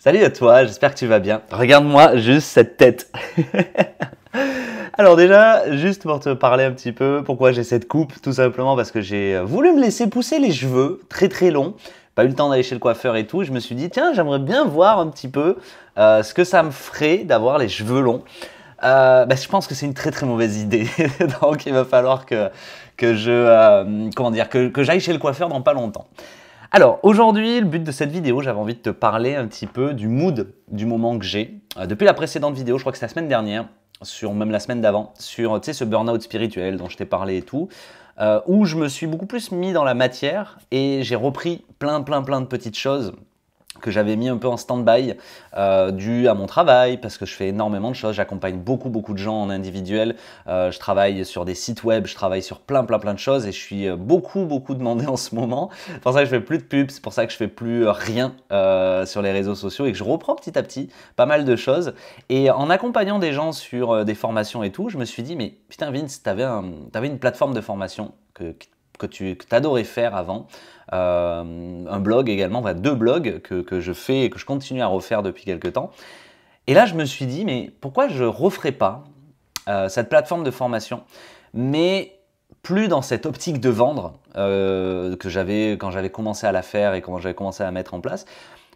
Salut à toi, j'espère que tu vas bien. Regarde-moi juste cette tête. Alors déjà, juste pour te parler un petit peu, pourquoi j'ai cette coupe Tout simplement parce que j'ai voulu me laisser pousser les cheveux très très longs. Pas eu le temps d'aller chez le coiffeur et tout. Je me suis dit, tiens, j'aimerais bien voir un petit peu euh, ce que ça me ferait d'avoir les cheveux longs. Euh, bah, je pense que c'est une très très mauvaise idée. Donc il va falloir que, que je euh, dire que, que j'aille chez le coiffeur dans pas longtemps. Alors aujourd'hui, le but de cette vidéo, j'avais envie de te parler un petit peu du mood du moment que j'ai. Euh, depuis la précédente vidéo, je crois que c'est la semaine dernière, sur même la semaine d'avant, sur ce burn-out spirituel dont je t'ai parlé et tout, euh, où je me suis beaucoup plus mis dans la matière et j'ai repris plein plein plein de petites choses que j'avais mis un peu en stand-by euh, dû à mon travail parce que je fais énormément de choses, j'accompagne beaucoup beaucoup de gens en individuel, euh, je travaille sur des sites web, je travaille sur plein plein plein de choses et je suis euh, beaucoup beaucoup demandé en ce moment. C'est pour ça que je fais plus de pubs, c'est pour ça que je fais plus rien sur les réseaux sociaux et que je reprends petit à petit pas mal de choses et en accompagnant des gens sur des formations et tout, je me suis dit mais putain Vince, t'avais, un, une plateforme de formation que, que tu adorais faire avant. Euh, un blog également, deux blogs que, que, je fais et que je continue à refaire depuis quelques temps. Et là, je me suis dit, mais pourquoi je ne referais pas euh, cette plateforme de formation, mais plus dans cette optique de vendre euh, que j'avais quand j'avais commencé à la faire et quand j'avais commencé à la mettre en place,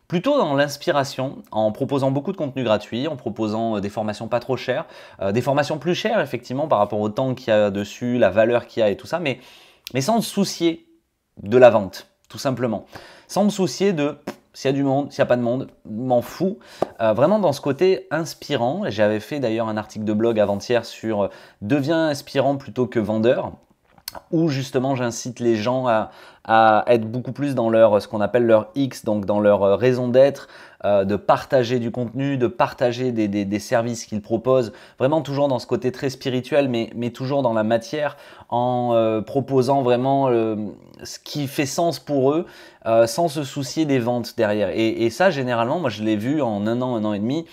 plutôt dans l'inspiration, en proposant beaucoup de contenu gratuit, en proposant des formations pas trop chères, des formations plus chères effectivement par rapport au temps qu'il y a dessus, la valeur qu'il y a et tout ça, mais mais sans me soucier de la vente, tout simplement. Sans me soucier de s'il y a du monde, s'il n'y a pas de monde, m'en fous. Euh, vraiment dans ce côté inspirant, j'avais fait d'ailleurs un article de blog avant-hier sur euh, deviens inspirant plutôt que vendeur où justement j'incite les gens à, être beaucoup plus dans leur ce qu'on appelle leur X, donc dans leur euh, raison d'être, euh, de partager du contenu, de partager des, services qu'ils proposent, vraiment toujours dans ce côté très spirituel, mais, toujours dans la matière, en euh, proposant vraiment ce qui fait sens pour eux, sans se soucier des ventes derrière. et ça, généralement, moi je l'ai vu en un an, un an et demi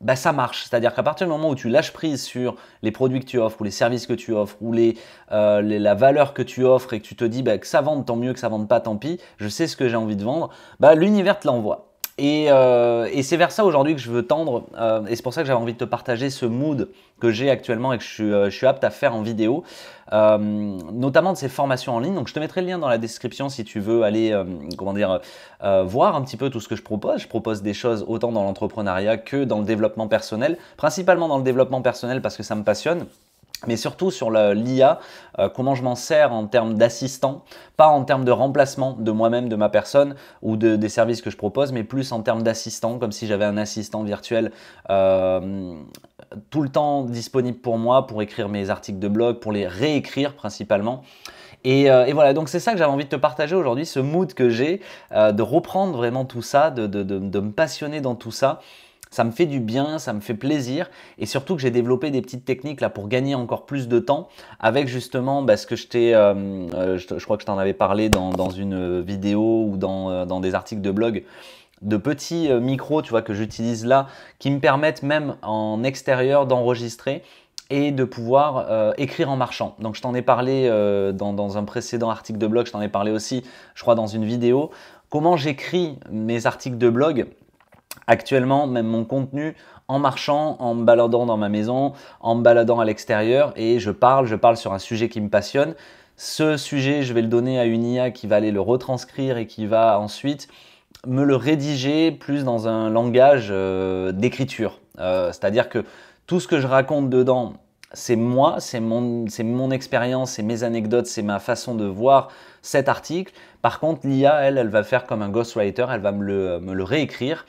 bah, ça marche. C'est-à-dire qu'à partir du moment où tu lâches prise sur les produits que tu offres ou les services que tu offres ou euh, les, la valeur que tu offres et que tu te dis bah, que ça vende tant mieux, que ça vende pas tant pis, je sais ce que j'ai envie de vendre, bah, l'univers te l'envoie. Euh, et, c'est vers ça aujourd'hui que je veux tendre, euh, et c'est pour ça que j'avais envie de te partager ce mood que j'ai actuellement et que je suis, euh, je suis, apte à faire en vidéo, notamment de ces formations en ligne. Donc je te mettrai le lien dans la description si tu veux aller, comment dire, voir un petit peu tout ce que je propose. Je propose des choses autant dans l'entrepreneuriat que dans le développement personnel, principalement dans le développement personnel parce que ça me passionne mais surtout sur l'IA, euh, comment je m'en sers en termes d'assistant, pas en termes de remplacement de moi-même, de ma personne ou des services que je propose, mais plus en termes d'assistant, comme si j'avais un assistant virtuel euh, tout le temps disponible pour moi, pour écrire mes articles de blog, pour les réécrire principalement. Et, euh, voilà, donc c'est ça que j'avais envie de te partager aujourd'hui, ce mood que j'ai, de reprendre vraiment tout ça, de, me passionner dans tout ça ça me fait du bien, ça me fait plaisir et surtout que j'ai développé des petites techniques là pour gagner encore plus de temps avec justement bah, ce que je t'ai, euh, euh, je, crois que je t'en avais parlé dans, une euh, vidéo ou dans, des articles de blog de petits micros, tu vois, que j'utilise là, qui me permettent même en extérieur d'enregistrer et de pouvoir écrire en marchant. Donc je t'en ai parlé dans, un précédent article de blog, je t'en ai parlé aussi, je crois, dans une vidéo, comment j'écris mes articles de blog Actuellement, même mon contenu, en marchant, en me baladant dans ma maison, en me baladant à l'extérieur, et je parle, je parle sur un sujet qui me passionne. Ce sujet, je vais le donner à une IA qui va aller le retranscrire et qui va ensuite me le rédiger plus dans un langage euh, d'écriture. Euh, c'est-à-dire que tout ce que je raconte dedans, c'est moi, c'est mon, expérience, c'est mes anecdotes, c'est ma façon de voir cet article. Par contre, l'IA, elle, elle va faire comme un ghostwriter, elle va me le réécrire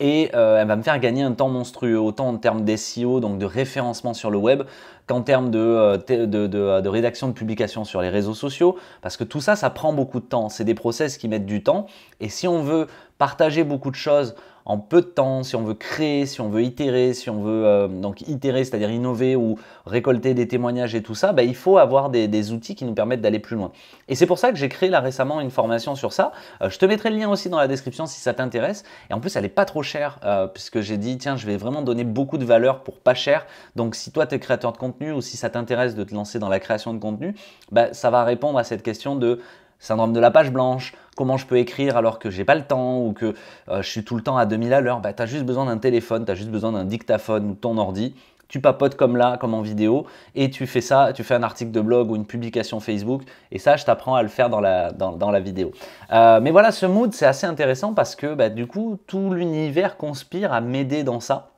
et euh, elle va me faire gagner un temps monstrueux, autant en termes d'SEO, donc de référencement sur le web, qu'en termes de, euh, euh, de, rédaction de publications sur les réseaux sociaux, parce que tout ça, ça prend beaucoup de temps. C'est des process qui mettent du temps, et si on veut partager beaucoup de choses en peu de temps, si on veut créer, si on veut itérer, si on veut euh, donc itérer, c'est-à-dire innover ou récolter des témoignages et tout ça, bah, il faut avoir des, outils qui nous permettent d'aller plus loin. Et c'est pour ça que j'ai créé là récemment une formation sur ça. Euh, je te mettrai le lien aussi dans la description si ça t'intéresse. Et en plus, elle n'est pas trop chère euh, puisque j'ai dit tiens, je vais vraiment donner beaucoup de valeur pour pas cher. Donc si toi tu es créateur de contenu ou si ça t'intéresse de te lancer dans la création de contenu, bah, ça va répondre à cette question de syndrome de la page blanche, comment je peux écrire alors que j'ai pas le temps ou que euh, je suis tout le temps à 2000 à l'heure, bah, tu as juste besoin d'un téléphone, tu as juste besoin d'un dictaphone ou ton ordi. Tu papotes comme là, comme en vidéo, et tu fais ça, tu fais un article de blog ou une publication Facebook, et ça, je t'apprends à le faire dans la, dans, la vidéo. Euh, mais voilà, ce mood, c'est assez intéressant parce que bah, du coup, tout l'univers conspire à m'aider dans ça.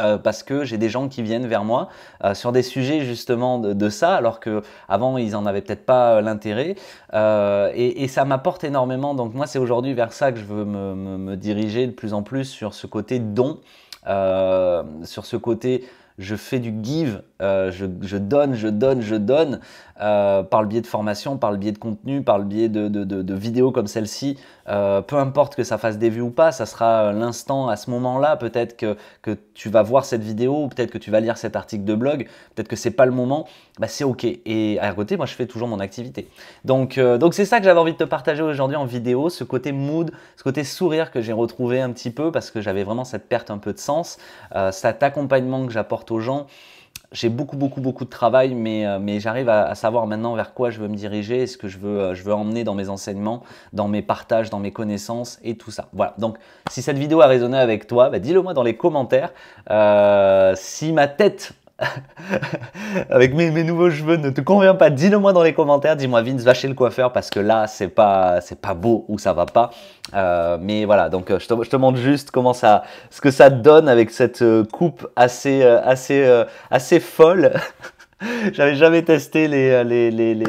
Euh, parce que j'ai des gens qui viennent vers moi euh, sur des sujets justement de, ça, alors que avant ils en avaient peut-être pas euh, l'intérêt, et, ça m'apporte énormément. Donc moi c'est aujourd'hui vers ça que je veux me, diriger de plus en plus sur ce côté don, sur ce côté je fais du give, je, donne, je donne, je donne, euh, par le biais de formation, par le biais de contenu, par le biais de, vidéos comme celle-ci. Euh, peu importe que ça fasse des vues ou pas, ça sera euh, l'instant, à ce moment-là, peut-être que, tu vas voir cette vidéo, ou peut-être que tu vas lire cet article de blog, peut-être que c'est pas le moment, bah, c'est ok. Et à côté, moi je fais toujours mon activité. Donc donc c'est ça que j'avais envie de te partager aujourd'hui en vidéo, ce côté mood, ce côté sourire que j'ai retrouvé un petit peu parce que j'avais vraiment cette perte un peu de sens, cet accompagnement que j'apporte aux gens j'ai beaucoup, beaucoup, beaucoup de travail, mais, euh, mais j'arrive à, savoir maintenant vers quoi je veux me diriger ce que je veux, euh, je veux emmener dans mes enseignements, dans mes partages, dans mes connaissances et tout ça. Voilà, donc si cette vidéo a résonné avec toi, bah, dis-le moi dans les commentaires. Euh, si ma tête avec mes, nouveaux cheveux ne te convient pas, dis-le moi dans les commentaires, dis-moi Vince, va chez le coiffeur parce que là, c'est pas, beau ou ça va pas. Euh, mais voilà, donc euh, je te, montre juste comment ça, ce que ça donne avec cette euh, coupe assez, assez, assez folle. J'avais jamais testé euh,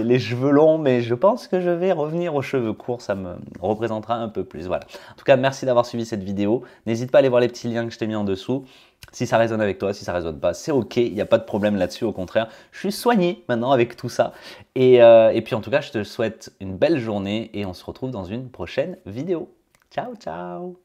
les, cheveux longs, mais je pense que je vais revenir aux cheveux courts, ça me représentera un peu plus. Voilà. En tout cas, merci d'avoir suivi cette vidéo. N'hésite pas à aller voir les petits liens que je t'ai mis en dessous. Si ça résonne avec toi, si ça résonne pas, c'est ok, il n'y a pas de problème là-dessus, au contraire. Je suis soigné maintenant avec tout ça. Et, euh, et puis en tout cas, je te souhaite une belle journée et on se retrouve dans une prochaine vidéo. Ciao, ciao